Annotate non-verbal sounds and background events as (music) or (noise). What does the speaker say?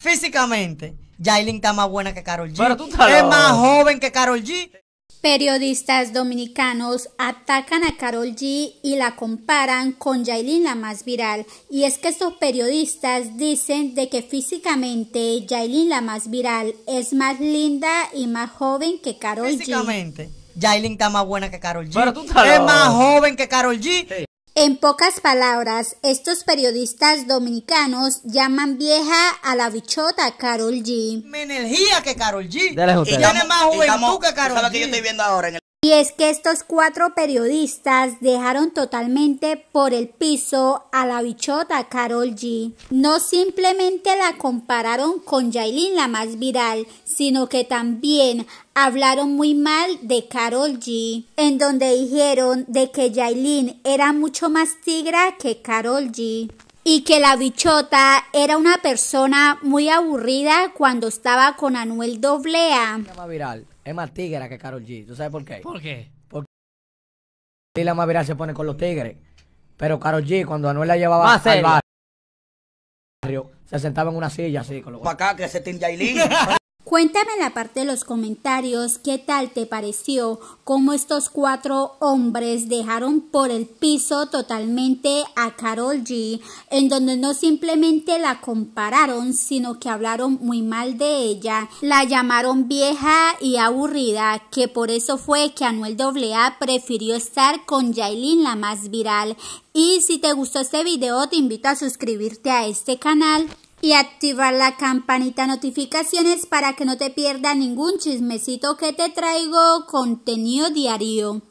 físicamente, Jailin está más buena que Carol G. es más joven que Carol G. Periodistas dominicanos atacan a Carol G y la comparan con Jailin la más viral. Y es que estos periodistas dicen de que físicamente Jailin la más viral es más linda y más joven que Carol G. Físicamente, Jailin está más buena que Carol G. es más joven que Carol G. En pocas palabras, estos periodistas dominicanos llaman vieja a la bichota Carol G. Mi energía que Carol G. Dale, y tiene más juventud estamos, que Carol yo estoy viendo ahora en y es que estos cuatro periodistas dejaron totalmente por el piso a la bichota Carol G. No simplemente la compararon con Yailin, la más viral, sino que también hablaron muy mal de Carol G, en donde dijeron de que Yailin era mucho más tigra que Carol G y que la bichota era una persona muy aburrida cuando estaba con Anuel Doblea. Es más viral, es más que Carol G. ¿Tú sabes por qué? ¿Por qué? Porque la más viral se pone con los tigres. Pero Carol G, cuando Anuel la llevaba al barrio, se sentaba en una silla así con los. acá, que se tinta y (laughs) Cuéntame en la parte de los comentarios qué tal te pareció, cómo estos cuatro hombres dejaron por el piso totalmente a Carol G, en donde no simplemente la compararon, sino que hablaron muy mal de ella, la llamaron vieja y aburrida, que por eso fue que Anuel AA prefirió estar con Yailin la más viral. Y si te gustó este video, te invito a suscribirte a este canal y activar la campanita notificaciones para que no te pierdas ningún chismecito que te traigo contenido diario.